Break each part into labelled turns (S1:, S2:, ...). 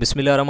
S1: बिस्मिल्लाम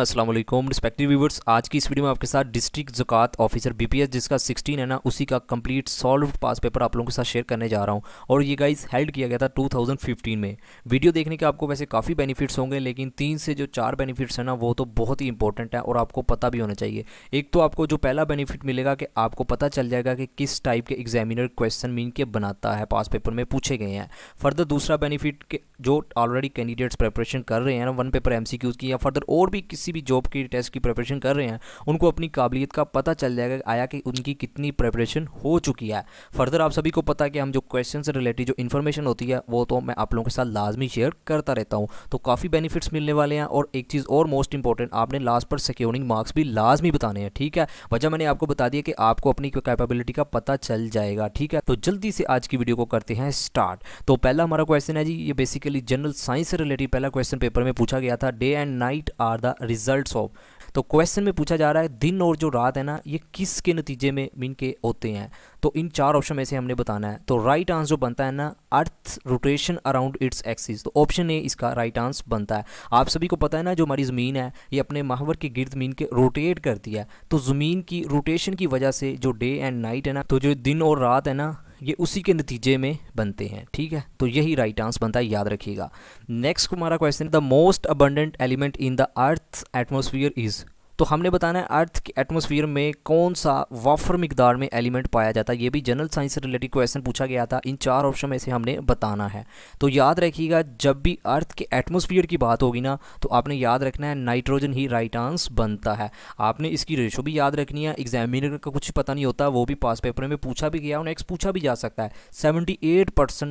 S1: अस्सलाम वालेकुम respective viewers आज की इस वीडियो में आपके साथ डिस्ट्रिक्ट जुकात ऑफिसर बीपीएस जिसका 16 है ना उसी का कंप्लीट सॉल्व पास पेपर आप लोगों के साथ शेयर करने जा रहा हूं और ये गाइस हेल्ड किया गया था 2015 में वीडियो देखने के आपको वैसे काफ़ी बेनिफिट्स होंगे लेकिन तीन से जो चार बेनिफिट्स हैं ना वो तो बहुत ही इंपॉर्टेंट है और आपको पता भी होना चाहिए एक तो आपको जो पहला बेनिफिट मिलेगा कि आपको पता चल जाएगा कि किस टाइप के एग्जामिनर क्वेश्चन मीन के बनाता है पास पेपर में पूछे गए हैं फर्दर दूसरा बेनिफिट जो ऑलरेडी कैंडिडेट्स प्रेपरेशन कर रहे हैं ना वन पेपर एम की या फर्दर और भी किसी भी जॉब की टेस्ट की प्रिपरेशन कर रहे हैं उनको अपनी काबिलियत का पता चल जाएगा आया कि उनकी कितनी प्रिपरेशन हो चुकी है फर्दर आप सभी को पता है कि हम जो क्वेश्चन से रिलेटेड जो इन्फॉर्मेशन होती है वो तो मैं आप लोगों के साथ लाजमी शेयर करता रहता हूँ तो काफ़ी बेनिफिट्स मिलने वाले हैं और एक चीज़ और मोस्ट इंपॉर्टेंट आपने लास्ट पर सिक्योरिंग मार्क्स भी लाजमी बताने हैं ठीक है वजह मैंने आपको बता दिया कि आपको अपनी कैपेबिलिटी का पता चल जाएगा ठीक है तो जल्दी से आज की वीडियो को करते हैं स्टार्ट तो पहला हमारा क्वेश्चन है जी ये बेसिकली जनरल साइंस से रिलेटेड पहला क्वेश्चन पेपर में पूछा गया था day and night are the result of तो क्वेश्चन में पूछा जा रहा है दिन और जो रात है ना ये किस के नतीजे में मीन के होते हैं तो इन चार ऑप्शन में से हमने बताना है तो राइट आंसर जो बनता है ना earth rotation around its axis तो ऑप्शन ए इसका राइट आंसर बनता है आप सभी को पता है ना जो हमारी ज़मीन है ये अपने माहवर के गिर्द मीन के रोटेट करती है तो ज़मीन की रोटेशन की वजह से जो डे एंड नाइट है ना तो जो दिन और रात है ना ये उसी के नतीजे में बनते हैं ठीक है तो यही राइट आंसर बनता है याद रखिएगा नेक्स्ट हमारा question the most abundant element in the earth atmosphere is तो हमने बताना है अर्थ के एटमोसफियर में कौन सा वाफर मकदार में एलिमेंट पाया जाता है ये भी जनरल साइंस से रिलेटेड क्वेश्चन पूछा गया था इन चार ऑप्शन में से हमने बताना है तो याद रखिएगा जब भी अर्थ के एटमोसफियर की बात होगी ना तो आपने याद रखना है नाइट्रोजन ही राइट आंस बनता है आपने इसकी रेशो भी याद रखनी है एग्जामिनर का कुछ पता नहीं होता वो भी पास पेपर में पूछा भी गया और नेक्स्ट पूछा भी जा सकता है सेवेंटी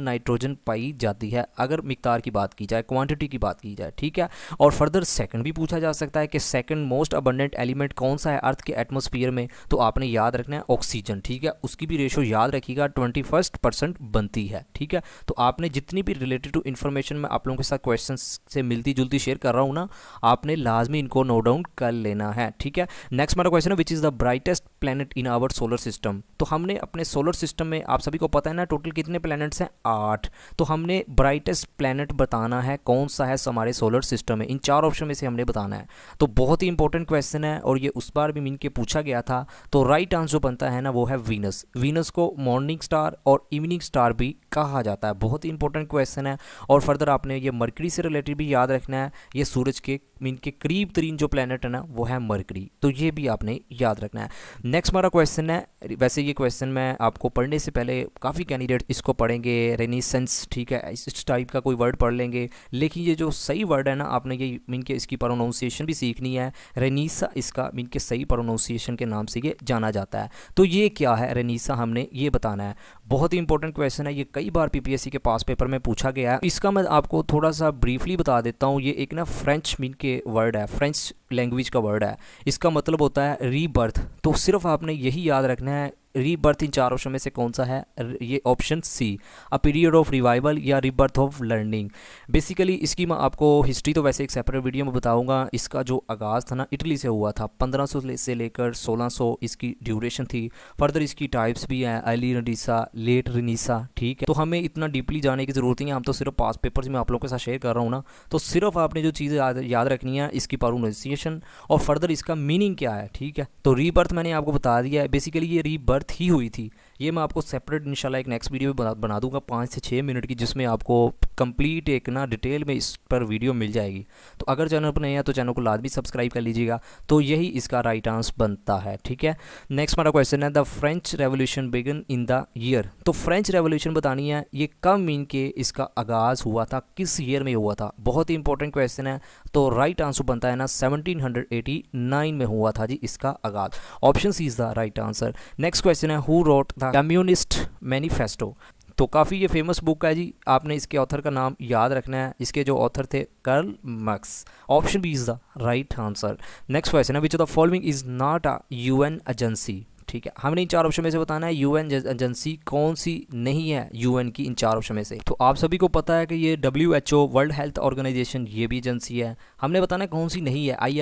S1: नाइट्रोजन पाई जाती है अगर मकदार की बात की जाए क्वान्टिटी की बात की जाए ठीक है और फर्दर सेकेंड भी पूछा जा सकता है कि सेकेंड मोस्ट अब अबंडेंट एलिमेंट कौन सा है अर्थ के एटमोसफियर में तो आपने याद रखना है ऑक्सीजन ठीक है उसकी भी रेशो याद रखिएगा ट्वेंटी फर्स्ट परसेंट बनती है ठीक है तो आपने जितनी भी रिलेटेड टू इन्फॉर्मेशन मैं आप लोगों के साथ क्वेश्चन से मिलती जुलती शेयर कर रहा हूँ ना आपने लाजमी इनको नोट डाउन कर लेना है ठीक है नेक्स्ट मेरा क्वेश्चन है which is the brightest planet in our solar system तो हमने अपने सोलर सिस्टम में आप सभी को पता है ना टोटल कितने प्लैनेट्स हैं आठ तो हमने ब्राइटेस्ट प्लैनेट बताना है कौन सा है हमारे सोलर सिस्टम में इन चार ऑप्शन में से हमने बताना है तो बहुत ही इंपॉर्टेंट क्वेश्चन है और ये उस बार भी मीन के पूछा गया था तो राइट आंसर बनता है ना वो है वीनस वीनस को मॉर्निंग स्टार और इवनिंग स्टार भी कहा जाता है बहुत ही इंपॉर्टेंट क्वेश्चन है और फर्दर आपने ये मर्करी से रिलेटेड भी याद रखना है ये सूरज के मीन के करीब तरीन जो प्लानट है ना वो है मरकरी तो ये भी आपने याद रखना है नेक्स्ट हमारा क्वेश्चन है वैसे ये क्वेश्चन मैं आपको पढ़ने से पहले काफ़ी कैंडिडेट इसको पढ़ेंगे रेनीसेंस ठीक है इस टाइप का कोई वर्ड पढ़ लेंगे लेकिन ये जो सही वर्ड है ना आपने ये मीन के इसकी प्रोनाउंसिएशन भी सीखनी है रेनीसा इसका मीन के सही प्रोनाउंसिएशन के नाम से ये जाना जाता है तो ये क्या है रेनीसा हमने ये बताना है बहुत ही इंपॉर्टेंट क्वेश्चन है ये कई बार पीपीएससी के पास पेपर में पूछा गया है इसका मैं आपको थोड़ा सा ब्रीफली बता देता हूँ ये एक ना फ्रेंच मीन के वर्ड है फ्रेंच लैंग्वेज का वर्ड है इसका मतलब होता है रीबर्थ तो सिर्फ आपने यही याद रखना है रीबर्थ इन चार ऑप्शन में से कौन सा है ये option C a period of revival या रीबर्थ ऑफ लर्निंग बेसिकली इसकी मैं आपको हिस्ट्री तो वैसे एक सेपरेट वीडियो में बताऊंगा इसका जो आगाज़ था ना इटली से हुआ था 1500 से लेकर 1600 इसकी ड्यूरेशन थी फर्दर इसकी टाइप्स भी हैं अली रनीसा लेट रनीसा ठीक है तो हमें इतना डीपली जाने की ज़रूरत नहीं है हम तो सिर्फ पास पेपर्स में आप लोगों के साथ शेयर कर रहा हूँ ना तो सिर्फ आपने जो चीज़ याद, याद रखनी है इसकी प्रोनाउंसिएशन और फर्दर इसका मीनिंग क्या है ठीक है तो रीबर्थ मैंने आपको बता दिया है बेसिकली ये रीबर्थ अर्थ ही हुई थी ये मैं आपको सेपरेट इंशाल्लाह एक नेक्स्ट वीडियो बना बना दूंगा पाँच से छः मिनट की जिसमें आपको कंप्लीट एक ना डिटेल में इस पर वीडियो मिल जाएगी तो अगर चैनल पर नहीं है तो चैनल को लाजमी सब्सक्राइब कर लीजिएगा तो यही इसका राइट आंसर बनता है ठीक है नेक्स्ट हमारा क्वेश्चन है the French revolution began in the year तो फ्रेंच रेवोल्यूशन बतानी है ये कब मीन के इसका आगाज़ हुआ था किस ईयर में हुआ था बहुत ही इंपॉर्टेंट क्वेश्चन है तो राइट आंसर बनता है ना सेवनटीन में हुआ था जी इसका आगाज़ option C is the right answer next question है हु रोट था कम्युनिस्ट मैनिफेस्टो तो काफ़ी ये फेमस बुक है जी आपने इसके ऑथर का नाम याद रखना है इसके जो ऑथर थे Karl Marx option B is the right answer next question है which the following is not a UN agency ठीक है हमने इन चार ऑप्शन में से बताना है यूएन एजेंसी कौन सी नहीं है यूएन की इन चार ऑप्शन में से तो आप सभी को पता है कि ये डब्ल्यू वर्ल्ड हेल्थ ऑर्गेनाइजेशन ये भी एजेंसी है हमने बताना है कौन सी नहीं है आई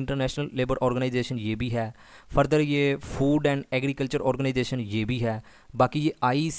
S1: इंटरनेशनल लेबर ऑर्गेनाइजेशन ये भी है फर्दर ये फूड एंड एग्रीकल्चर ऑर्गेनाइजेशन ये भी है बाकी ये आई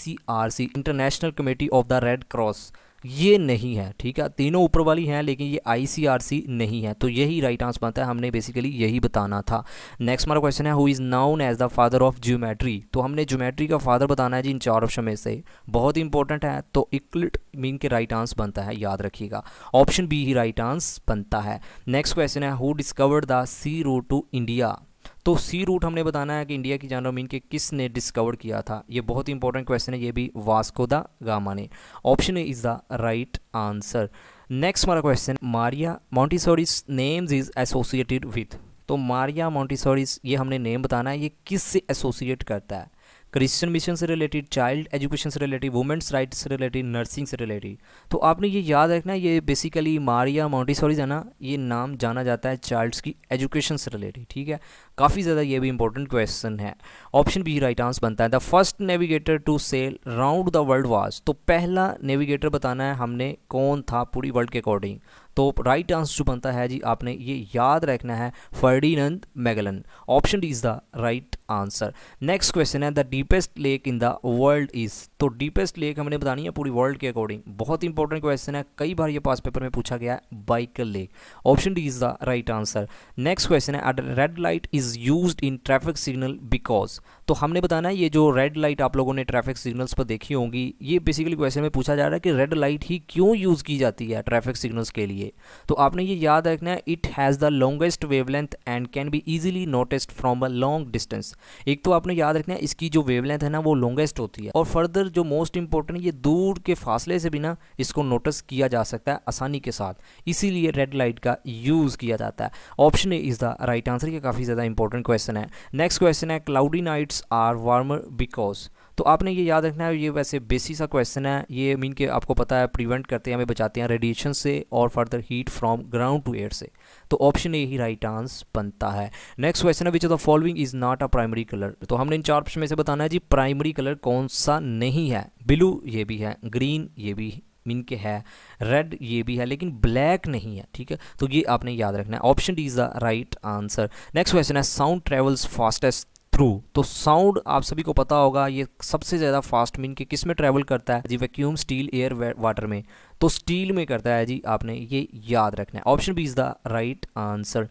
S1: International Committee of the Red Cross ये नहीं है ठीक है तीनों ऊपर वाली हैं लेकिन ये आईसीआरसी नहीं है तो यही राइट आंसर बनता है हमने बेसिकली यही बताना था नेक्स्ट हमारा क्वेश्चन है who is known as the father of geometry तो हमने ज्योमेट्री का फादर बताना है जी इन चार ऑप्शन में से बहुत ही इंपॉर्टेंट है तो इक्लिट मीन के राइट आंसर बनता है याद रखिएगा ऑप्शन बी ही राइट आंसर बनता है नेक्स्ट क्वेश्चन है who discovered the sea road to India तो सी रूट हमने बताना है कि इंडिया की मीन के किसने डिस्कवर किया था ये बहुत ही इंपॉर्टेंट क्वेश्चन है ये भी वास्को द गामा ने option A is the right answer next हमारा question Maria Montessori's names is associated with तो मारिया मॉन्टिसोरिस ये हमने नेम बताना है ये किस से एसोसिएट करता है क्रिश्चियन मिशन से रिलेटेड चाइल्ड एजुकेशन से रिलेटेड वुमेंस राइट से रिलेटेड नर्सिंग से रिलेटेड तो आपने ये याद रखना ये बेसिकली मारिया है ना ये नाम जाना जाता है चाइल्ड्स की एजुकेशन से रिलेटेड ठीक है काफ़ी ज़्यादा ये भी इंपॉर्टेंट क्वेश्चन है ऑप्शन बी राइट आंसर बनता है the first navigator to sail round the world was तो पहला नेविगेटर बताना है हमने कौन था पूरी वर्ल्ड के अकॉर्डिंग तो राइट आंसर जो बनता है जी आपने ये याद रखना है Ferdinand Magellan option D is the right answer next question है the deepest lake in the world is तो डीपेस्ट लेक हमने बतानी है पूरी वर्ल्ड के अकॉर्डिंग बहुत इंपॉर्टेंट क्वेश्चन है कई बार ये पास पेपर में पूछा गया है Baikal lake option D is the right answer next question है red light is use in traffic signal because तो हमने बताना है ये जो रेड लाइट आप लोगों ने ट्रैफिक सिग्नल्स पर देखी होंगी ये बेसिकली क्वेश्चन में पूछा जा रहा है कि रेड लाइट ही क्यों यूज़ की जाती है ट्रैफिक सिग्नल्स के लिए तो आपने ये याद रखना है it has the longest wave and can be easily noticed from a long distance एक तो आपने याद रखना है इसकी जो वेव है ना वो लॉन्गेस्ट होती है और फर्दर जो मोस्ट इंपॉर्टेंट ये दूर के फासले से भी ना इसको नोटिस किया जा सकता है आसानी के साथ इसीलिए रेड लाइट का यूज़ किया जाता है option A is the right answer ये काफ़ी ज़्यादा इंपॉर्टेंट क्वेश्चन है नेक्स्ट क्वेश्चन है cloudy nights are warmer because तो आपने ये याद रखना है ये वैसे बेसिक सा क्वेश्चन है ये मीन के आपको पता है प्रिवेंट करते हैं हमें बचाते हैं रेडिएशन से और further heat from ground to air से तो ऑप्शन ए ही राइट आंसर बनता है नेक्स्ट क्वेश्चन है which of the following is not a primary colour तो हमने इन चार ऑप्शन में से बताना है जी प्राइमरी कलर कौन सा नहीं है ब्लू ये भी है ग्रीन ये भी मीन के है रेड ये भी है लेकिन ब्लैक नहीं है ठीक है तो ये आपने याद रखना है option D is the right answer next question है साउंड ट्रेवल्स फास्टेस्ट थ्रू तो साउंड आप सभी को पता होगा ये सबसे ज़्यादा फास्ट मीन के किस में ट्रैवल करता है जी वैक्यूम स्टील एयर वाटर में तो स्टील में करता है जी आपने ये याद रखना है option B is the right answer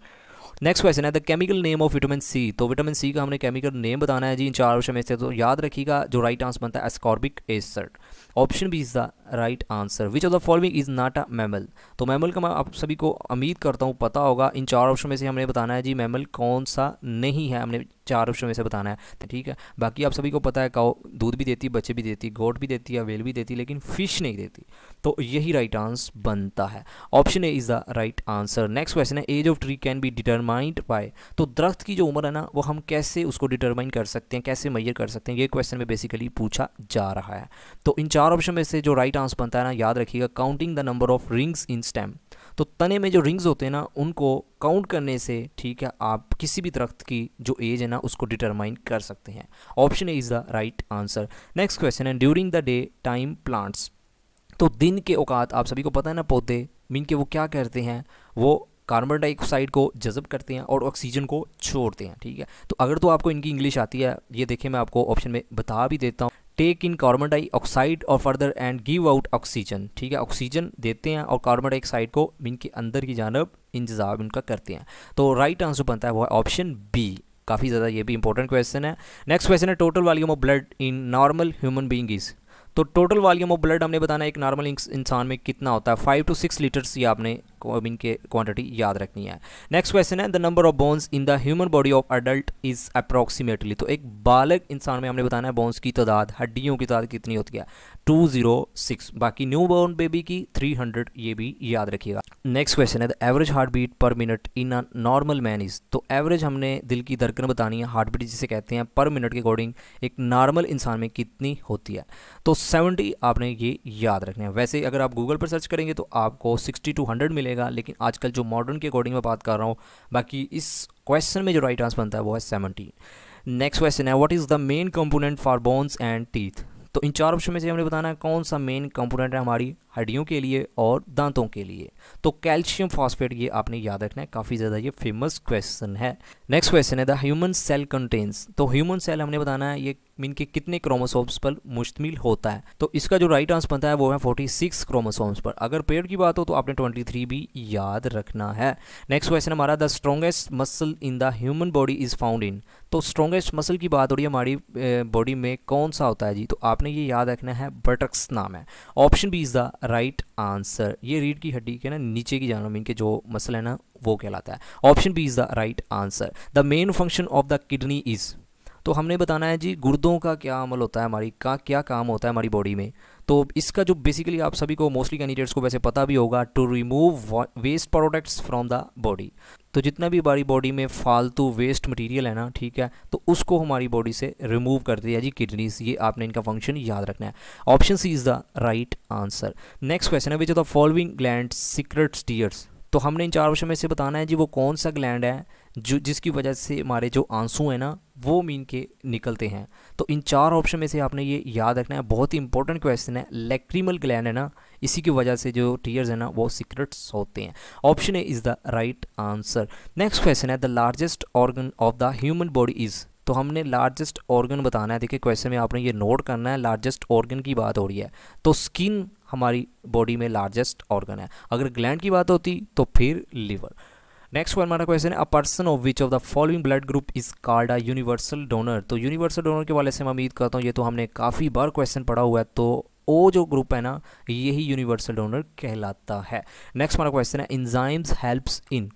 S1: next question है the chemical name of vitamin C तो विटामिन सी का हमने केमिकल नेम बताना है जी इन चार ऑप्शन में से तो याद रखिएगा जो राइट आंसर बनता है ascorbic acid option B is the right answer which of the following is not a mammal तो मैमल का मैं आप सभी को उम्मीद करता हूँ पता होगा इन चार ऑप्शन में से हमने बताना है जी मैमल कौन सा नहीं है हमने चार ऑप्शन में से बताना है तो ठीक है बाकी आप सभी को पता है काओ दूध भी देती बच्चे भी देती गोट भी देती है वेल भी देती लेकिन फिश नहीं देती तो यही राइट आंसर बनता है option A is the right answer next question है age of tree can be determined by तो दरख्त की जो उम्र है ना वो हम कैसे उसको डिटरमाइन कर सकते हैं कैसे मैयर कर सकते हैं ये क्वेश्चन में बेसिकली पूछा जा रहा है तो इन चार चार ऑप्शन में से जो राइट आंसर बनता है ना याद रखिएगा counting the number of rings in stem तो तने में जो रिंग्स होते हैं ना उनको काउंट करने से ठीक है आप किसी भी दरख्त की जो एज है ना उसको डिटरमाइन कर सकते हैं option A is the right answer next question है during the day time plants तो दिन के औकात आप सभी को पता है ना पौधे मीन के वो क्या करते हैं वो कार्बन डाइऑक्साइड को जज़ब करते हैं और ऑक्सीजन को छोड़ते हैं ठीक है तो अगर तो आपको इनकी इंग्लिश आती है ये देखिए मैं आपको ऑप्शन में बता भी देता हूँ टेक इन कार्बन डाइऑक्साइड और further and give out oxygen ठीक है ऑक्सीजन देते हैं और कार्बन डाइऑक्साइड को इनके अंदर की जानब इंतजाम इनका करते हैं तो राइट आंसर बनता है वह ऑप्शन बी काफ़ी ज़्यादा ये भी इंपॉर्टेंट क्वेश्चन है नेक्स्ट क्वेश्चन है total volume of blood in normal human being is तो टोटल वॉल्यूम ऑफ ब्लड हमने बताना एक नॉर्मल इंसान में कितना होता है फाइव टू सिक्स लीटर्स ये आपने इनके क्वांटिटी याद रखनी है नेक्स्ट क्वेश्चन है the number of bones in the human body of adult is approximately तो एक बालक इंसान में हमने बताना है बोन्स की तादाद हड्डियों की तादाद कितनी होती है टू जीरो सिक्स बाकी न्यू बॉर्न बेबी की थ्री हंड्रेड ये भी याद रखिएगा नेक्स्ट क्वेश्चन है the average heart beat per minute in a normal man is तो एवरेज हमने दिल की धड़कन बतानी है हार्ट बीट जिसे कहते हैं पर मिनट के अकॉर्डिंग एक नॉर्मल इंसान में कितनी होती है तो 70 आपने ये याद रखना है वैसे अगर आप गूगल पर सर्च करेंगे तो आपको सिक्सटी टू हंड्रेड मिलेगा लेकिन आजकल जो मॉडर्न के अकॉर्डिंग मैं बात कर रहा हूँ बाकी इस क्वेश्चन में जो राइट आंसर बनता है वो है सेवनटीन नेक्स्ट क्वेश्चन है what is the main component for bones and teeth तो इन चार ऑप्शन में से हमने बताना है कौन सा मेन कंपोनेंट है हमारी हड्डियों के लिए और दांतों के लिए तो कैल्शियम फॉस्फेट ये आपने याद रखना है काफ़ी ज़्यादा ये फेमस क्वेश्चन है नेक्स्ट क्वेश्चन है द ह्यूमन सेल कंटेन्स तो ह्यूमन सेल हमने बताना है ये मीन के कितने क्रोमोसोम्स पर मुश्तमिल होता है तो इसका जो राइट आंसर बनता है वो है 46 क्रोमोसोम्स पर अगर पेड़ की बात हो तो आपने 23 भी याद रखना है नेक्स्ट क्वेश्चन हमारा the strongest muscle in the human body is found in तो स्ट्रॉन्गेस्ट मसल की बात हो रही है हमारी बॉडी में कौन सा होता है जी तो आपने ये याद रखना है बटक्स नाम है option B is the right answer ये रीढ़ की हड्डी के ना नीचे की जानोमीन के जो मसल है ना वो कहलाता है option B is the right answer the main function of the kidney is तो हमने बताना है जी गुर्दों का क्या अमल होता है हमारी का क्या काम होता है हमारी बॉडी में तो इसका जो बेसिकली आप सभी को मोस्टली कैंडिडेट्स को वैसे पता भी होगा to remove waste products from the body तो जितना भी हमारी बॉडी में फालतू वेस्ट मटेरियल है ना ठीक है तो उसको हमारी बॉडी से रिमूव कर दिया जी किडनीज ये आपने इनका फंक्शन याद रखना है option C is the right answer next question है which of the following gland secrete tears तो हमने इन चार वर्षों में से बताना है जी वो कौन सा ग्लैंड है जो जिसकी वजह से हमारे जो आंसू हैं ना वो मीन के निकलते हैं तो इन चार ऑप्शन में से आपने ये याद रखना है बहुत ही इंपॉर्टेंट क्वेश्चन है लेक्रीमल ग्लैंड है ना इसी की वजह से जो टीयर्स है ना वो सीक्रेट्स होते हैं option A is the right answer next question है the largest organ of the human body is तो हमने लार्जेस्ट ऑर्गन बताना है देखिए क्वेश्चन में आपने ये नोट करना है लार्जेस्ट ऑर्गन की बात हो रही है तो स्किन हमारी बॉडी में लार्जेस्ट ऑर्गन है अगर ग्लैंड की बात होती तो फिर लीवर नेक्स्ट वन हमारा क्वेश्चन है a person of which of the following blood group is called a universal donor तो यूनिवर्सल डोनर के वाले से मैं उम्मीद करता हूँ ये तो हमने काफ़ी बार क्वेश्चन पढ़ा हुआ है तो ओ जो ग्रुप है ना यही यूनिवर्सल डोनर कहलाता है नेक्स्ट हमारा क्वेश्चन है इंजाइम्स हेल्प्स इन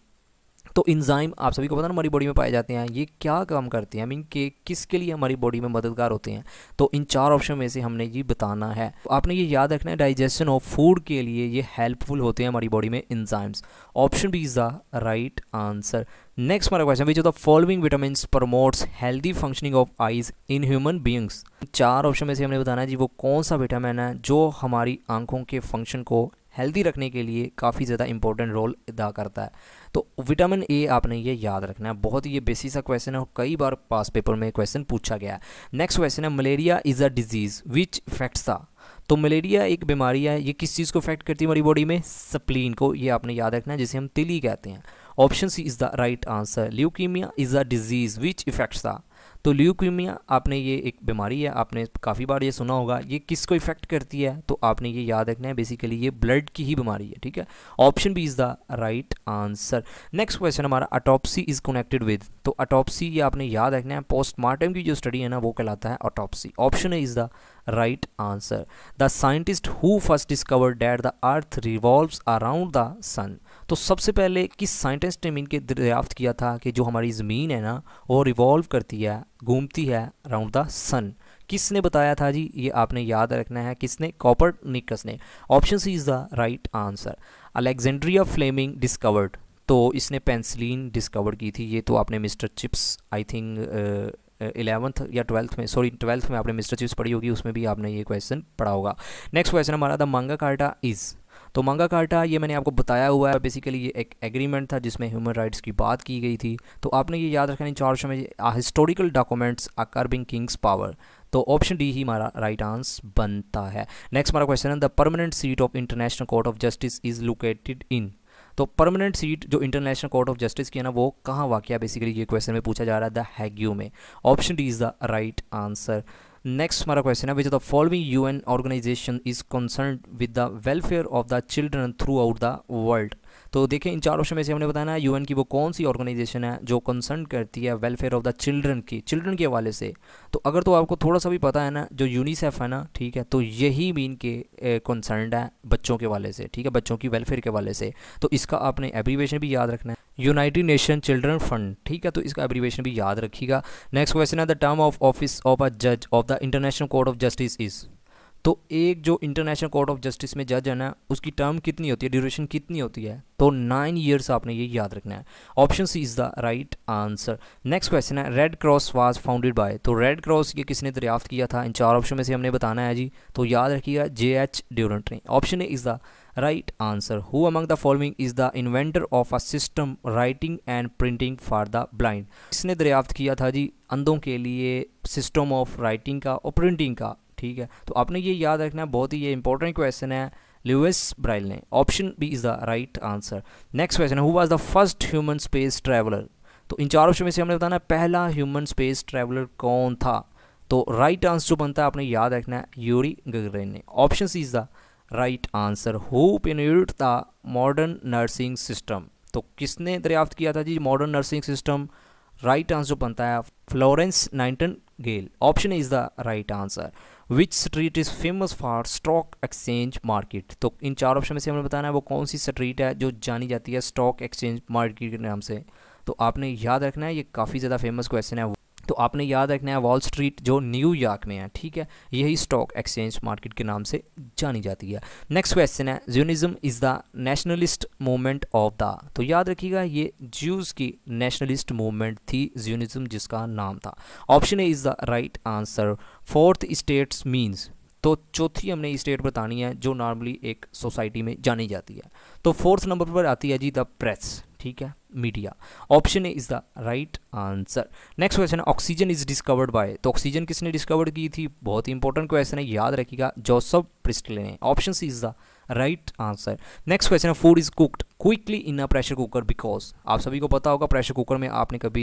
S1: तो इंजाइम आप सभी को पता ना हमारी बॉडी में पाए जाते हैं ये क्या काम करते हैं मीन के किसके लिए हमारी बॉडी में मददगार होते हैं तो इन चार ऑप्शन में से हमने ये बताना है आपने ये याद रखना है डाइजेशन ऑफ फूड के लिए ये हेल्पफुल होते हैं हमारी बॉडी में enzymes option B is the right answer next हमारा question which of the following vitamin promotes healthy functioning of eyes in human beings चार ऑप्शन में से हमने बताना है जी वो कौन सा विटामिन है जो हमारी आंखों के फंक्शन को हेल्दी रखने के लिए काफ़ी ज़्यादा इंपॉर्टेंट रोल अदा करता है तो विटामिन ए आपने ये याद रखना है बहुत ही ये बेसिक सा क्वेश्चन है और कई बार पास पेपर में क्वेश्चन पूछा गया है नेक्स्ट क्वेश्चन है malaria is a disease which affects था तो मलेरिया एक बीमारी है ये किस चीज़ को इफेक्ट करती है हमारी बॉडी में स्प्लीन को ये आपने याद रखना है जिसे हम तिली कहते हैं option C is the right answer leukemia is a disease which affects था तो ल्यूक्यूमिया आपने ये एक बीमारी है आपने काफ़ी बार ये सुना होगा ये किसको इफेक्ट करती है तो आपने ये याद रखना है बेसिकली ये ब्लड की ही बीमारी है ठीक है option B is the right answer next question हमारा अटोपसी इज़ कनेक्टेड विद तो अटोपसी ये आपने याद रखना है पोस्टमार्टम की जो स्टडी है ना वो कहलाता है autopsy option A is the right answer. The scientist who first discovered that the earth revolves around the sun. तो सबसे पहले किस साइंटिस्ट ने मीन के दरियाफ्त किया था कि जो हमारी ज़मीन है ना वो रिवॉल्व करती है घूमती है अराउंड द सन किसने बताया था जी ये आपने याद रखना है किसने कॉपर निकस ने option C is the right answer Alexandria Fleming discovered तो इसने पेंसिलीन डिस्कवर की थी ये तो आपने mister chips I think eleventh या ट्वेल्थ में सॉरी ट्वेल्थ में आपने मिस्टर चीज पढ़ी होगी उसमें भी आपने ये क्वेश्चन पढ़ा होगा नेक्स्ट क्वेश्चन हमारा था मांगा कार्टा इज़ तो मांगा कार्टा ये मैंने आपको बताया हुआ है बेसिकली ये एक एग्रीमेंट था जिसमें ह्यूमन राइट्स की बात की गई थी तो आपने ये याद नहीं चार सौ में historical documents a curbing king's power तो ऑप्शन डी ही हमारा राइट आंसर बनता है नेक्स्ट हमारा क्वेश्चन है the permanent seat of international court of justice is located in तो परमानेंट सीट जो इंटरनेशनल कोर्ट ऑफ जस्टिस की है ना वो कहाँ है बेसिकली ये क्वेश्चन में पूछा जा रहा है द हैग्यू में option D is the right answer next हमारा क्वेश्चन है which the following U N organization is concern with the welfare of the children throughout the world तो देखें इन चार ऑप्शन में से हमने बताना है यूएन की वो कौन सी ऑर्गेनाइजेशन है जो कंसर्न करती है वेलफेयर ऑफ द चिल्ड्रन की चिल्ड्रन के हवाले से तो अगर तो आपको थोड़ा सा भी पता है ना जो यूनिसेफ है ना ठीक है तो यही भी इनके कंसर्न है बच्चों के वाले से ठीक है बच्चों की वेलफेयर के वाले से तो इसका आपने एब्रीवेशन भी याद रखना है यूनाइटेड नेशन चिल्ड्रन फंड ठीक है तो इसका एब्रीवेशन भी याद रखिएगा नेक्स्ट क्वेश्चन है the term of office of a जज of the international court of justice is तो एक जो इंटरनेशनल कोर्ट ऑफ जस्टिस में जज है ना उसकी टर्म कितनी होती है ड्यूरेशन कितनी होती है तो नाइन ईयर्स आपने ये याद रखना है option C is the right answer next question है Red Cross was founded by तो रेड क्रॉस ये किसने दरियाफ्त किया था इन चार ऑप्शन में से हमने बताना है जी तो याद रखिएगा जे एच ड्यूरेंट ने option A is the right answer who among the following is the inventor of a system writing and printing for the blind किसने दरियाफ्त किया था जी अंधों के लिए सिस्टम ऑफ राइटिंग का और प्रिंटिंग का ठीक है तो आपने ये याद रखना है बहुत ही ये इंपॉर्टेंट क्वेश्चन है लुइस ब्राइल ने option B is the right answer next question है who was the first human space traveller तो इन चार ऑप्शन में से हमने बताना है पहला ह्यूमन स्पेस ट्रैवलर कौन था तो राइट आंसर जो बनता है आपने याद रखना है यूरी गगरेन ने option C is the right answer who pioneered the modern nursing system तो किसने दरियाफ्त किया था जी modern nursing system right answer बनता है Florence Nightingale option is the right answer which street is famous for stock exchange market तो इन चार ऑप्शन में से हमें बताना है वो कौन सी स्ट्रीट है जो जानी जाती है स्टॉक एक्सचेंज मार्केट के नाम से तो आपने याद रखना है ये काफ़ी ज़्यादा फेमस क्वेश्चन है तो आपने याद रखना है वॉल स्ट्रीट जो न्यूयॉर्क में है ठीक है यही स्टॉक एक्सचेंज मार्केट के नाम से जानी जाती है नेक्स्ट क्वेश्चन है Zionism is the nationalist movement of the तो याद रखिएगा ये ज्यूज़ की नेशनलिस्ट मूवमेंट थी ज्यूनिज्म जिसका नाम था option A is the right answer fourth states means तो चौथी हमने स्टेट बतानी है जो नॉर्मली एक सोसाइटी में जानी जाती है तो फोर्थ नंबर पर आती है जी द प्रेस ठीक है media option A is the right answer next question है ऑक्सीजन इज डिस्कवर्ड बाय तो ऑक्सीजन किसने डिस्कवर्ड की थी बहुत ही इंपॉर्टेंट क्वेश्चन है याद रखिएगा जोसफ प्रिस्टले ने option C is the right answer next question है food is cooked quickly in a pressure cooker because आप सभी को पता होगा प्रेशर कुकर में आपने कभी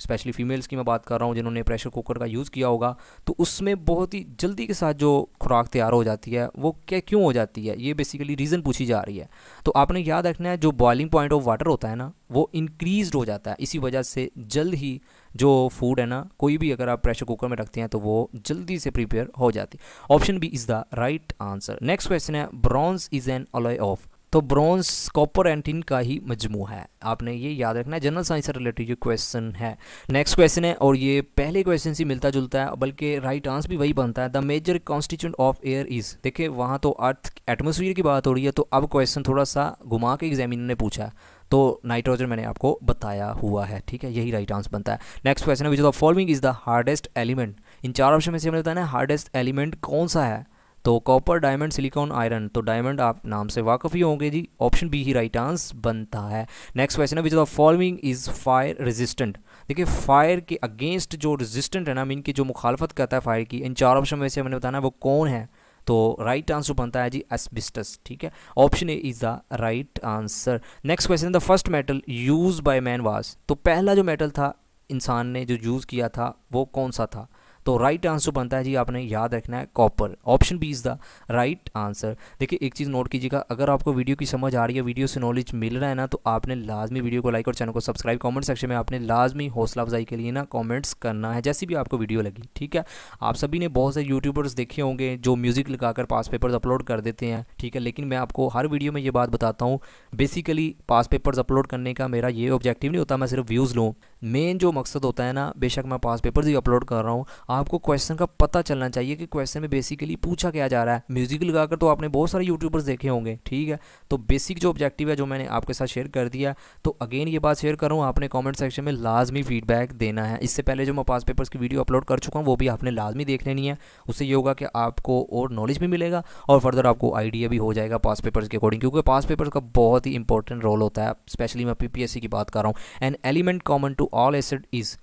S1: स्पेशली फीमेल्स की मैं बात कर रहा हूँ जिन्होंने प्रेशर कुकर का यूज़ किया होगा तो उसमें बहुत ही जल्दी के साथ जो खुराक तैयार हो जाती है वो क्या क्यों हो जाती है ये बेसिकली रीज़न पूछी जा रही है तो आपने याद रखना है जो बॉइलिंग पॉइंट ऑफ वाटर होता है ना वो इंक्रीज हो जाता है इसी वजह से जल्द ही जो फूड है ना कोई भी अगर आप प्रेशर कुकर में रखते हैं तो वो जल्दी से प्रिपेयर हो जाती option B is the right answer next question है bronze is an alloy of तो ब्रॉन्ज कॉपर एंड टिन का ही मजमू है आपने ये याद रखना है जनरल साइंस से रिलेटेड ये क्वेश्चन है नेक्स्ट क्वेश्चन है और ये पहले क्वेश्चन से मिलता जुलता है बल्कि राइट आंसर भी वही बनता है the major constituent of air is देखिए वहाँ तो अर्थ एटमोसफियर की बात हो रही है तो अब क्वेश्चन थोड़ा सा घुमा के एग्जामिनर ने पूछा है तो नाइट्रोजन मैंने आपको बताया हुआ है ठीक है यही राइट आंसर बनता है नेक्स्ट क्वेश्चन है which the following is the hardest element इन चार ऑप्शन में से हमने बताया हार्डेस्ट एलिमेंट कौन सा है तो कॉपर डायमंड सिलिकॉन आयरन तो डायमंड आप नाम से वाकफ ही होंगे जी ऑप्शन बी ही राइट आंसर बनता है नेक्स्ट क्वेश्चन है which the following is fire resistant देखिए फायर के अगेंस्ट जो रेजिस्टेंट है ना मीन की जो मुखालफत करता है फायर की इन चार ऑप्शन में से हमने बताना है वो कौन है तो राइट आंसर बनता है जी एसबिस्टस ठीक है option A is the right answer next question the first metal use by man was तो पहला जो मेटल था इंसान ने जो यूज़ किया था वो कौन सा था तो राइट आंसर बनता है जी आपने याद रखना है copper option B is the right answer देखिए एक चीज़ नोट कीजिएगा अगर आपको वीडियो की समझ आ रही है वीडियो से नॉलेज मिल रहा है ना तो आपने लाजमी वीडियो को लाइक और चैनल को सब्सक्राइब कॉमेंट सेक्शन में आपने लाजमी हौसला अफजाई के लिए ना कॉमेंट्स करना है जैसी भी आपको वीडियो लगी ठीक है आप सभी ने बहुत सारे यूट्यूबर्स देखे होंगे जो म्यूज़िक लगाकर पास पेपर्स अपलोड कर देते हैं ठीक है लेकिन मैं आपको हर वीडियो में ये बात बताता हूँ बेसिकली पास पेपर्स अपलोड करने का मेरा ये ऑब्जेक्टिव नहीं होता मैं सिर्फ व्यूज़ लूँ मेन जो मकसद होता है ना बेशक मैं पास पेपर्स ही अपलोड कर रहा हूँ आपको क्वेश्चन का पता चलना चाहिए कि क्वेश्चन में बेसिकली पूछा क्या जा रहा है म्यूजिक लगाकर तो आपने बहुत सारे यूट्यूबर्स देखे होंगे ठीक है तो बेसिक जो ऑब्जेक्टिव है जो मैंने आपके साथ शेयर कर दिया तो अगेन ये बात शेयर करूँ आपने कॉमेंट सेक्शन में लाजमी फीडबैक देना है इससे पहले जो मैं पास पेपर्स की वीडियो अपलोड कर चुका हूँ वो भी आपने लाजमी देख लेनी है उससे ये होगा कि आपको और नॉलेज भी मिलेगा और फर्दर आपको आइडिया भी हो जाएगा पास पेपर्स के अकॉर्डिंग क्योंकि पास पेपर्स का बहुत ही इंपॉर्टेंट रोल होता है स्पेशली मैं पीपीएससी की बात कर रहा हूँ an element common to all acids is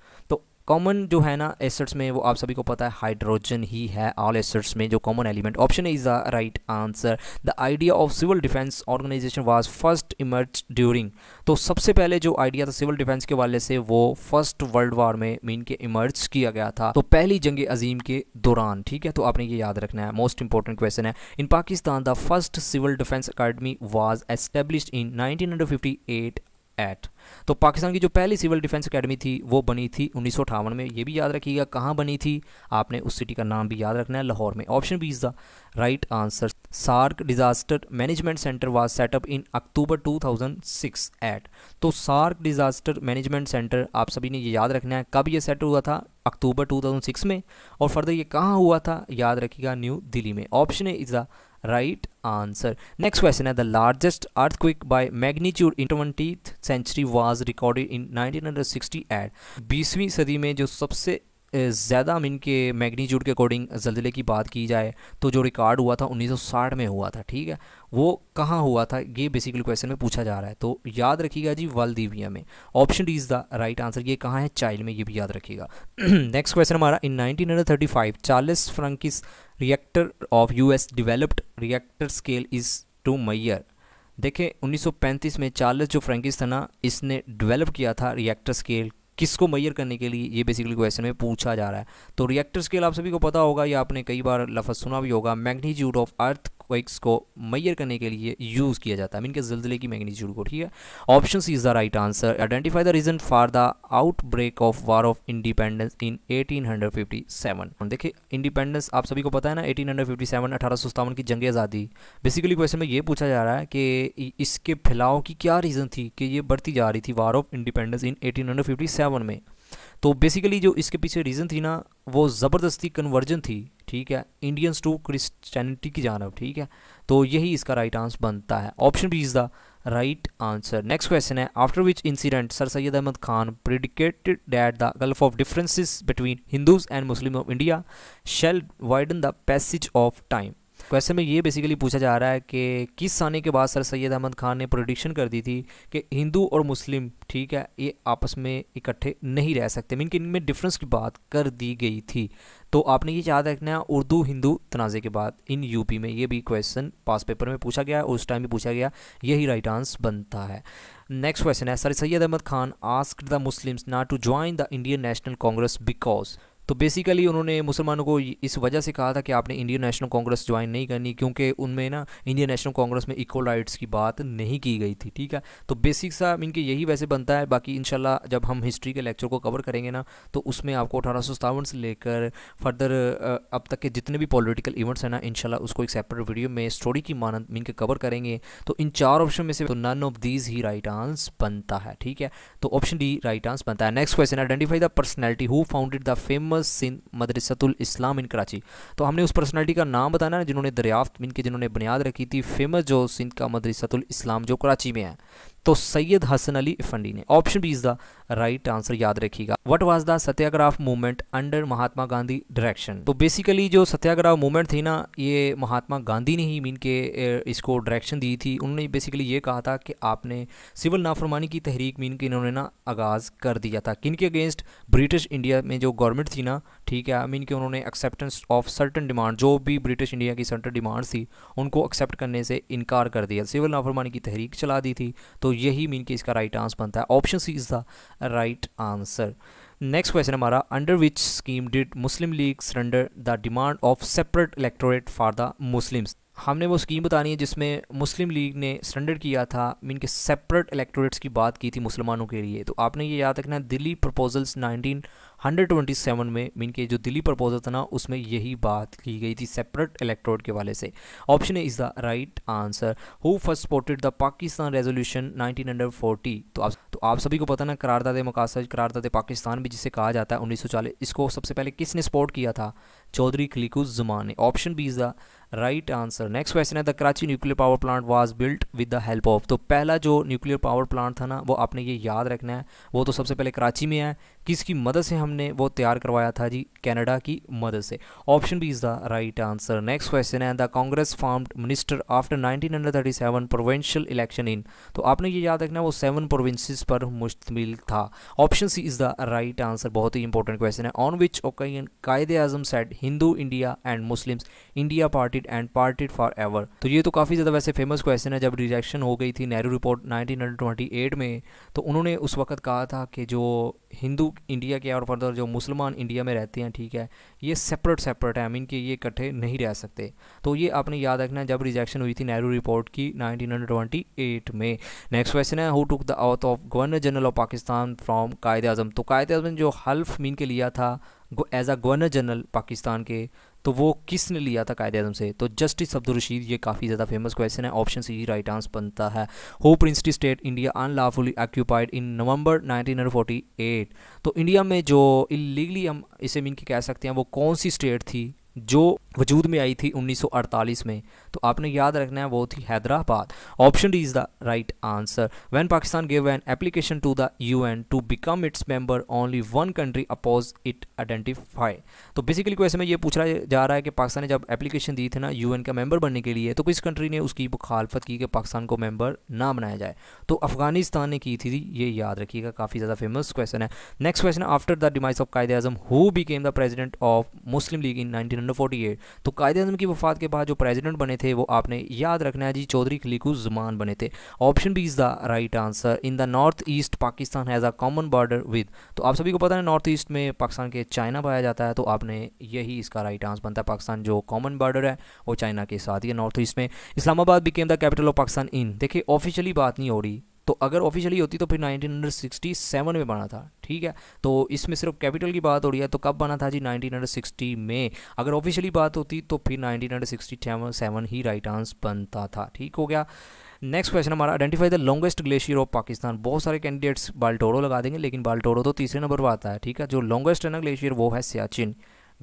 S1: common जो है ना एसिड्स में वो आप सभी को पता है हाइड्रोजन ही है ऑल एसिड्स में जो common element option is the right answer the idea of civil defence organisation was first emerge during तो सबसे पहले जो आइडिया था सिविल डिफेंस के वाले से वो फर्स्ट वर्ल्ड वार में मीन के इमर्ज किया गया था तो पहली जंग अजीम के दौरान ठीक है तो आपने ये याद रखना है मोस्ट इंपॉर्टेंट क्वेश्चन है in Pakistan the first civil defence academy was establish in nineteen eight तो पाकिस्तान की जो पहली सिविल डिफेंस अकेडमी थी वो बनी थी उन्नीस में ये भी याद रखिएगा कहाँ बनी थी आपने उस सिटी का नाम भी याद रखना है लाहौर में option B is the right answer SAARC disaster management centre was set up in October 2006 eight तो सार्क डिज़ास्टर मैनेजमेंट सेंटर आप सभी ने ये याद रखना है कब ये सेट हुआ था अक्टूबर टू में और फर्दर ये कहाँ हुआ था याद रखिएगा न्यू दिल्ली में option A is the right answer next question the largest earthquake by magnitude in 20th century was recorded in 1960 at बीसवीं सदी में जो सबसे ज़्यादा मीन के मैग्नीट्यूड के अकॉर्डिंग जल्जिले की बात की जाए तो जो रिकॉर्ड हुआ था 1960 में हुआ था ठीक है वो कहाँ हुआ था ये बेसिकली क्वेश्चन में पूछा जा रहा है तो याद रखिएगा जी वालदीविया में option D is the right answer ये कहाँ है चाइल्ड में ये भी याद रखिएगा नेक्स्ट क्वेश्चन हमारा in nineteen hundred five Charles Francis Richter of US developed Richter scale is to measure देखें 1935 में चार्ल्स जो फ्रेंकिस था ना इसने डेवलप किया था रिएक्टर स्केल किसको मैयर करने के लिए ये बेसिकली क्वेश्चन में पूछा जा रहा है तो रिएक्टर स्केल आप सभी को पता होगा या आपने कई बार लफज सुना भी होगा मैग्नीट्यूड ऑफ अर्थ अर्थक्वेक्स को मैयर करने के लिए यूज़ किया जाता है मीन के जल्जिले की मैग्नीट्यूड को ठीक है option C is the right answer identify the reason for the outbreak of war of independence in 1857 देखिए इंडिपेंडेंस आप सभी को पता है ना 1857 अठारह की जंग आज़ादी बेसिकली क्वेश्चन में ये पूछा जा रहा है कि इसके फैलाव की क्या रीज़न थी कि ये बढ़ती जा रही थी वार ऑफ इंडिपेंडेंस इन 1857 में तो बेसिकली जो इसके पीछे रीज़न थी ना वो ज़बरदस्ती कन्वर्जन थी ठीक है इंडियंस टू क्रिश्चैनिटी की जानव ठीक है तो यही इसका राइट आंसर बनता है option B is the right answer next question है after which incident sir Syed Ahmad Khan predicted that the gulf of differences between Hindus and Muslim of India shall widen the passage of time question में ये basically पूछा जा रहा है कि किस आने के बाद सर सैयद अहमद खान ने प्रोडिक्शन कर दी थी कि हिंदू और मुस्लिम ठीक है ये आपस में इकट्ठे नहीं रह सकते मीन कि इनमें डिफरेंस की बात कर दी गई थी तो आपने ये याद रखना है उर्दू हिंदू तनाज़े के बाद इन यूपी में ये भी क्वेश्चन पास पेपर में पूछा गया उस टाइम भी पूछा गया यही राइट आंसर बनता है नेक्स्ट क्वेश्चन है sir Syed Ahmad Khan ask the Muslims ना to join the Indian National Congress because तो बेसिकली उन्होंने मुसलमानों को इस वजह से कहा था कि आपने इंडियन नेशनल कांग्रेस ज्वाइन नहीं करनी क्योंकि उनमें ना इंडियन नेशनल कांग्रेस में इक्वल राइट्स की बात नहीं की गई थी ठीक है तो बेसिक सा इनके यही वैसे बनता है बाकी इनशाला जब हम हिस्ट्री के लेक्चर को कवर करेंगे ना तो उसमें आपको अठारह से लेकर फर्दर अब तक के जितने भी पॉलिटिकल इवेंट्स हैं ना इनशाला उसको एक सेपरेट वीडियो में स्टोरी की मानद मीन के कवर करेंगे तो इन चार ऑप्शन में से तो नन ऑफ दीज ही राइट आंस बनता है ठीक है तो ऑप्शन डी राइट आंस बनता है next question identify the personality who founded the famous Mohammad Sindh Madrasatul Islam in Karachi तो हमने उस पर्सनालिटी का नाम बताना है जिन्होंने दरियाफ्त इनकी जिन्होंने बुनियाद रखी थी फेमस जो सिंध का मदरसतुल इस्लाम जो कराची में है तो सैयद हसन अली इफंडी ने option B is the right answer याद रखिएगा what was the Satyagraha movement under Mahatma Gandhi direction तो बेसिकली जो सत्याग्रह मूवमेंट थी ना ये महात्मा गांधी ने ही मीन के इसको डायरेक्शन दी थी उन्होंने बेसिकली ये कहा था कि आपने सिविल नाफरमानी की तहरीक मीन के इन्होंने ना आगाज़ कर दिया था किन के अगेंस्ट ब्रिटिश इंडिया में जो गवर्नमेंट थी ना ठीक है आई मीन कि उन्होंने एक्सेप्टेंस ऑफ सर्टन डिमांड जो भी ब्रिटिश इंडिया की सर्टन डिमांड थी उनको एक्सेप्ट करने से इनकार कर दिया सिविल नाफरमानी की तहरीक चला दी थी तो यही मीन कि इसका राइट आंसर बनता है option C is the right answer next question हमारा under which scheme did Muslim League surrender the demand of separate electorate for the Muslims हमने वो स्कीम बतानी है जिसमें मुस्लिम लीग ने सरेंडर किया था मीन के सेपरेट इलेक्टोरेट्स की बात की थी मुसलमानों के लिए तो आपने ये याद रखना दिल्ली प्रपोजल्स 1927 में मीन के जो दिल्ली प्रपोजल था ना उसमें यही बात की गई थी सेपरेट इलेक्टोरेट के वाले से option A is the right answer who first supported the Pakistan resolution nineteen तो आप तो आप सभी को पता ना करारदाद मकासद करारदाद पाकिस्तान भी जिसे कहा जाता है उन्नीस इसको सबसे पहले किसने सपोर्ट किया था चौधरी खलीकुज़ ने option B is the right answer next question है the Karachi nuclear power plant was built with the help of तो पहला जो न्यूक्लियर पावर प्लांट था ना वो आपने ये याद रखना है वो तो सबसे पहले कराची में है किसकी मदद से हमने वो तैयार करवाया था जी कनाडा की मदद से option B is the right answer next question है the Congress formed minister after 1937 provincial election in तो आपने ये याद रखना है वो सेवन प्रोविंसेस पर मुश्तमिल था option C is the right answer बहुत ही इंपॉर्टेंट क्वेश्चन है on which occasion Quaid said Hindu India and Muslims India party divided and parted for ever तो ये तो काफ़ी ज़्यादा वैसे फेमस क्वेश्चन है जब रिजेक्शन हो गई थी नेहरू रिपोर्ट 1928 में तो उन्होंने उस वक्त कहा था कि जो हिंदू इंडिया के और फर्दर जो मुसलमान इंडिया में रहते हैं ठीक है ये सेपरेट सेपरेट है मीन कि ये इकट्ठे नहीं रह सकते तो ये आपने याद रखना है जब रिजेक्शन हुई थी नेहरू रिपोर्ट की नाइनटीन में नेक्स्ट क्वेश्चन है who took the oath of governor general of Pakistan from Quaid Azam तो कायद अजम जो हल्फ मीन के लिया था as a governor general Pakistan के तो वो किसने लिया था कायदे आजम से तो जस्टिस अब्दुल रशीद ये काफ़ी ज़्यादा फेमस क्वेश्चन है ऑप्शन सी राइट आंसर बनता है हो princely state India unlawfully occupied in November 1948 तो इंडिया में जो इलीगली हम इसे मीन के कह सकते हैं वो कौन सी स्टेट थी जो वजूद में आई थी 1948 में तो आपने याद रखना है वो थी Hyderabad option D is the right answer when Pakistan give an application to the UN to become its member only one country oppose it identify तो बेसिकली क्वेश्चन में ये पूछा जा रहा है कि पाकिस्तान ने जब एप्लीकेशन दी थी ना यू का मेम्बर बनने के लिए तो किस कंट्री ने उसकी मुखालफत की कि पाकिस्तान को मेम्बर ना बनाया जाए तो अफगानिस्तान ने की थी ये याद रखिएगा काफ़ी ज़्यादा फेमस क्वेश्चन है next question after the demise of Quaid Azam who became the president of Muslim League in nineteen तो कायद आजम की वफात के बाद जो प्रेजिडेंट बने थे वो आपने याद रखना है जी चौधरी जुमान बने थे option B is the right answer in the north east Pakistan has a common border with तो आप सभी को पता है नॉर्थ ईस्ट में पाकिस्तान के चाइना पाया जाता है तो आपने यही इसका राइट आंसर बनता है पाकिस्तान जो कॉमन बॉर्डर है वो चाइना के साथ ही नॉर्थ ईस्ट में Islamabad became the capital of Pakistan in देखिए ऑफिशियली बात नहीं हो रही तो अगर ऑफिशियली होती तो फिर 1967 में बना था ठीक है तो इसमें सिर्फ कैपिटल की बात हो रही है तो कब बना था जी 1960 में अगर ऑफिशियली बात होती तो फिर 1967 ही राइट आंसर बनता था ठीक हो गया नेक्स्ट क्वेश्चन हमारा identify the longest glacier of Pakistan बहुत सारे कैंडिडेट्स बाल्टोड़ो लगा देंगे लेकिन बाल्टोरो तो तीसरे नंबर पर आता है ठीक है जो लॉन्गेस्ट है ना ग्लेशियर वो है सियाचिन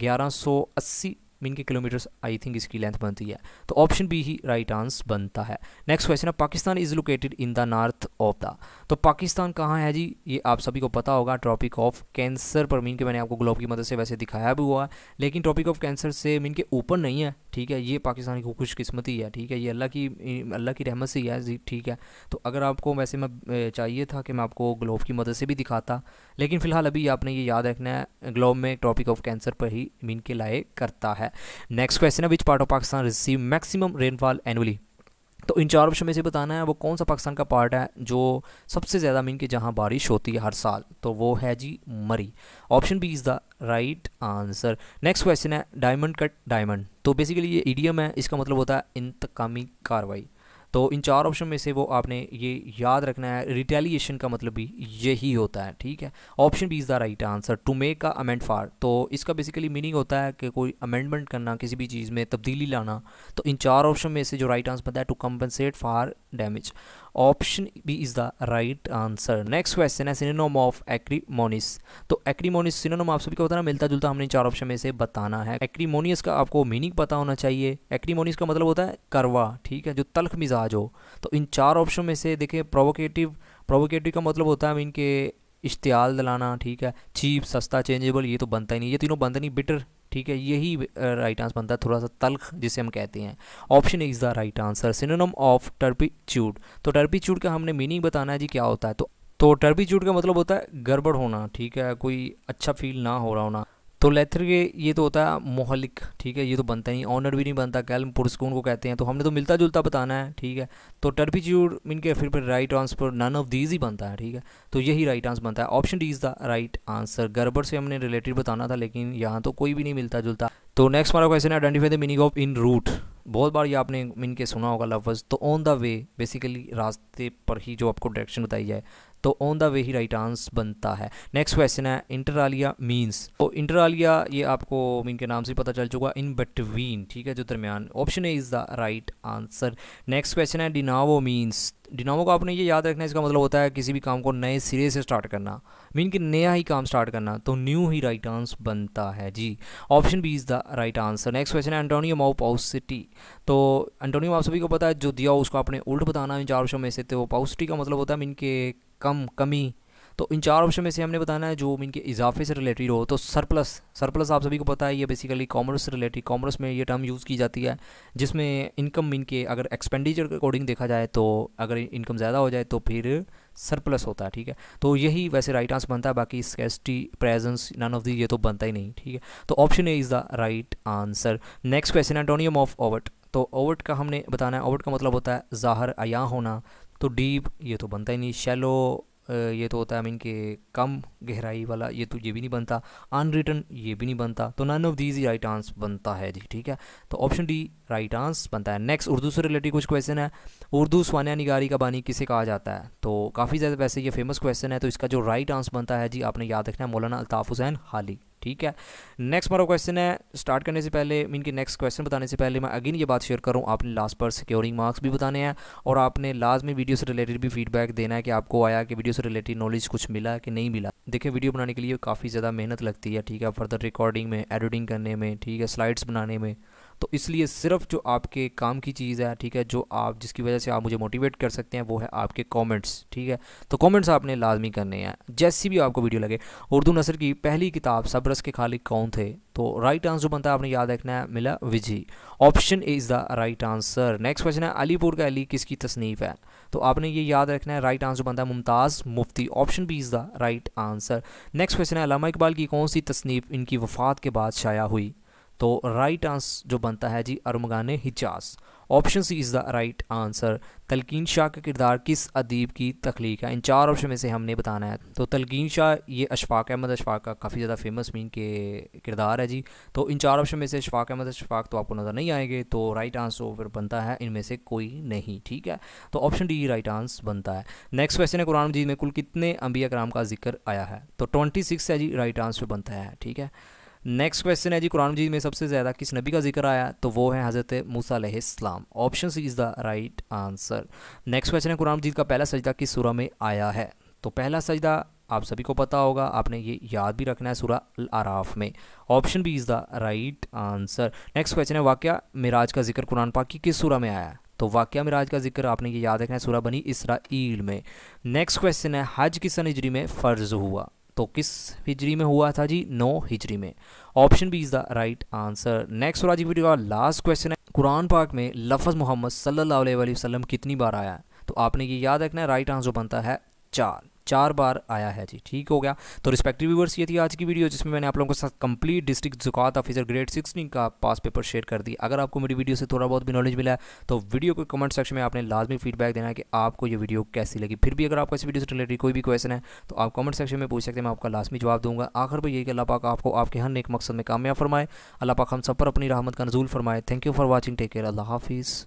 S1: 1180 मीन के किलोमीटर्स आई थिंक इसकी लेंथ बनती है तो ऑप्शन बी ही राइट आंसर बनता है नेक्स्ट क्वेश्चन है Pakistan is located in the north of the तो पाकिस्तान कहाँ है जी ये आप सभी को पता होगा ट्रॉपिक ऑफ कैंसर पर मीन के मैंने आपको ग्लोब की मदद से वैसे दिखाया भी हुआ है लेकिन ट्रॉपिक ऑफ कैंसर से मीन के ऊपर नहीं है ठीक है ये पाकिस्तान की खुशकस्मती है ठीक है ये अल्लाह की अल्लाह की रहमत से ही है ठीक है तो अगर आपको वैसे मैं चाहिए था कि मैं आपको ग्लोव की मदद से भी दिखाता लेकिन फ़िलहाल अभी आपने ये याद रखना है ग्लोव में टॉपिक ऑफ कैंसर पर ही मीन के लाए करता है नेक्स्ट क्वेश्चन है which part of Pakistan receive maximum rainfall annually तो इन चार ऑप्शन में से बताना है वो कौन सा पाकिस्तान का पार्ट है जो सबसे ज़्यादा मीन कि जहाँ बारिश होती है हर साल तो वो है जी Murree option B is the right answer next question है डायमंड कट डायमंड तो बेसिकली ये ईडीएम है इसका मतलब होता है इंतकामी कार्रवाई तो इन चार ऑप्शन में से वो आपने ये याद रखना है रिटेलिएशन का मतलब भी यही होता है ठीक है option B is the right answer to make a amend for तो इसका बेसिकली मीनिंग होता है कि कोई अमेंडमेंट करना किसी भी चीज़ में तब्दीली लाना तो इन चार ऑप्शन में से जो राइट आंसर बताया है to compensate for damage option B is the right answer next question है सिनेनोम ऑफ एक्रीमोनिस तो एक्रीमोनिस सिनोनोम आप सभी को बताना मिलता जुलता हमने चार ऑप्शन में से बताना है एक्रीमोनियस का आपको मीनिंग पता होना चाहिए एक्रीमोनियस का मतलब होता है करवा ठीक है जो तल्ख मिजाज हो तो इन चार ऑप्शन में से देखें प्रोवोकेटिव प्रोवोकेटिव का मतलब होता है मीन के इश्तियाल दिलाना ठीक है चीप सस्ता चेंजेबल ये तो बनता ही नहीं ये तीनों बनता नहीं बिटर ठीक है यही राइट आंसर बनता है थोड़ा सा तल्ख जिसे हम कहते हैं option is the right answer synonym of turpitude तो टर्पीच्यूड का हमने मीनिंग बताना है जी क्या होता है तो तो टर्पीच्यूड का मतलब होता है गड़बड़ होना ठीक है कोई अच्छा फील ना हो रहा होना तो लेथर के ये तो होता है मोहलिक ठीक है ये तो बनता नहीं ऑनर भी नहीं बनता कैलम पुरस्कून को कहते हैं तो हमने तो मिलता जुलता बताना है ठीक है तो टर्पीच्यूड मीन के फिर पर right answer none of these ही बनता है ठीक है तो यही राइट आंसर बनता है option D is the right answer गड़बड़ से हमने रिलेटेड बताना था लेकिन यहाँ तो कोई भी नहीं मिलता जुलता तो नेक्स्ट हमारा क्वेश्चन है identify the meaning of en route बहुत बार ये आपने मीन के सुना होगा लफ्ज़ तो ऑन द वे बेसिकली रास्ते पर ही जो आपको डायरेक्शन बताई जाए तो ऑन द वे ही राइट आंसर बनता है नेक्स्ट क्वेश्चन है इंटरालिया मीन्स तो इंटरालिया ये आपको मीन के नाम से पता चल चुका इन बिटवीन ठीक है जो दरमियान option A is the right answer next question है डिनावो मीन्स डिनावो को आपने ये याद रखना है इसका मतलब होता है किसी भी काम को नए सिरे से स्टार्ट करना मीन कि नया ही काम स्टार्ट करना तो न्यू ही राइट आंसर बनता है जी option B is the right answer next question है एंटोनियो माओ पाउस सिटी तो एंटोनियो आप सभी को पता है जो दिया उसको आपने उल्ट बताना है चार वर्षों में से तो पाउस सिटी का मतलब होता है मीन के कम कमी तो इन चार ऑप्शन में से हमने बताना है जो इनके इजाफे से रिलेटेड हो तो सरप्लस सरप्लस आप सभी को पता है ये बेसिकली कॉमर्स से रिलेटेड कॉमर्स में ये टर्म यूज़ की जाती है जिसमें इनकम इनके अगर एक्सपेंडिचर के अकॉर्डिंग देखा जाए तो अगर इनकम ज़्यादा हो जाए तो फिर सरप्लस होता है ठीक है तो यही वैसे राइट आंसर बनता है बाकी scarcity presence none of the ये तो बनता ही नहीं ठीक है तो option A is the right answer next question antonym of overt तो ओवट का हमने बताना है ओवट का मतलब होता है ज़ाहर आया होना तो डीप ये तो बनता ही नहीं शैलो ये तो होता है आई मीन के कम गहराई वाला ये तो ये भी नहीं बनता अनरिटर्न ये भी नहीं बनता तो none of these right answer बनता है जी ठीक है तो ऑप्शन डी राइट आंस बनता है नेक्स्ट उर्दू से रिलेटेड कुछ क्वेश्चन है उर्दू स्वानिया निगारी का बानी किसे कहा जाता है तो काफ़ी ज़्यादा वैसे ये फेमस क्वेश्चन है तो इसका जो राइट आंस बनता है जी आपने याद रखना है मौलाना अल्ताफ़ हुसैन हाली ठीक है नेक्स्ट हमारा क्वेश्चन है स्टार्ट करने से पहले मीन के नेक्स्ट क्वेश्चन बताने से पहले मैं अगेन ये बात शेयर करूँ आपने लास्ट पर सिक्योरिंग मार्क्स भी बताने हैं और आपने लास्ट में वीडियो से रिलेटेड भी फीडबैक देना है कि आपको आया कि वीडियो से रिलेटेड नॉलेज कुछ मिला कि नहीं मिला देखिए वीडियो बनाने के लिए काफ़ी ज़्यादा मेहनत लगती है ठीक है फर्दर रिकॉर्डिंग में एडिटिंग करने में ठीक है स्लाइड्स बनाने में तो इसलिए सिर्फ जो आपके काम की चीज़ है ठीक है जो आप जिसकी वजह से आप मुझे मोटिवेट कर सकते हैं वो है आपके कमेंट्स ठीक है तो कमेंट्स आपने लाजमी करने हैं जैसी भी आपको वीडियो लगे उर्दू नसर की पहली किताब सबरस के खालिक कौन थे तो राइट आंसर जो बनता है आपने याद रखना है मिला विजी option A is the right answer next question है अलीपुर का अली किसकी तसनीफ़ है तो आपने ये याद रखना है राइट आंसर बनता है Mumtaz Mufti option B is the right answer next question है अलामा इकबाल की कौन सी तसनीफ़ इनकी वफात के बाद शाया हुई तो राइट आंसर जो बनता है जी Armaghan Hijaz option C is the right answer Talqeen Shah का किरदार किस अदीब की तख्लीक है इन चार ऑप्शन में से हमने बताना है तो तलकीन शाह ये अशफाक अहमद अशफाक का काफ़ी ज़्यादा फेमस मीन के किरदार है जी तो इन चार ऑप्शन में से अशफाक अहमद अशफाक तो आपको नज़र नहीं आएंगे तो राइट आंसर फिर बनता है इनमें से कोई नहीं ठीक है तो ऑप्शन डी राइट आंसर बनता है नेक्स्ट क्वेश्चन है कुरान जी में कुल कितने अम्बिया कराम का जिक्र आया है तो ट्वेंटी सिक्स है जी राइट आंसर बनता है ठीक है नेक्स्ट क्वेश्चन है जी कुरान जी में सबसे ज़्यादा किस नबी का जिक्र आया तो वो है हज़रत मूसा इस्लाम option C is the right answer next question है कुरान जी का पहला सजदा किस सूरह में आया है तो पहला सजदा आप सभी को पता होगा आपने ये याद भी रखना है सूरा आराफ में option B is the right answer next question है वाक्य मिराज का जिक्र कुरान पाक की किस सूरा में आया तो वाक्य मिराज का जिक्र आपने ये याद रखना है सूरा बनी इसराइल में नेक्स्ट क्वेश्चन है हज किस हिजरी में फ़र्ज़ हुआ तो किस हिजरी में हुआ था जी नौ हिजरी में option B is the right answer next और आज वीडियो का लास्ट क्वेश्चन है कुरान पाक में लफज मोहम्मद सल्लल्लाहु अलैहि वसल्लम कितनी बार आया है तो आपने ये याद रखना है राइट आंसर बनता है चार चार बार आया है जी ठीक हो गया तो रिस्पेक्टिव व्यूवर्स ये थी आज की वीडियो जिसमें मैंने आप लोगों के साथ कंप्लीट डिस्ट्रिक्ट जुकात ऑफिसर ग्रेड सिक्सटीन का पास पेपर शेयर कर दी अगर आपको मेरी वीडियो से थोड़ा बहुत भी नॉलेज मिला है तो वीडियो को कमेंट सेक्शन में आपने लाजमी फीडबैक देना है कि आपको ये वीडियो कैसी लगी फिर भी अगर आपको इस वीडियो से रिलेटेड कोई भी क्वेश्चन है तो आप कमेंट सेक्शन में पूछ सकते हैं मैं आपका लाजमी जवाब दूंगा आखिर पर यही कि अल्लाह पाक आपको आपके हर एक मकसद में कामयाब फरमाए अल्लाह पाक हम सब पर अपनी रहमत का नजूल फरमाए thank you for watching take care Allah हाफिज़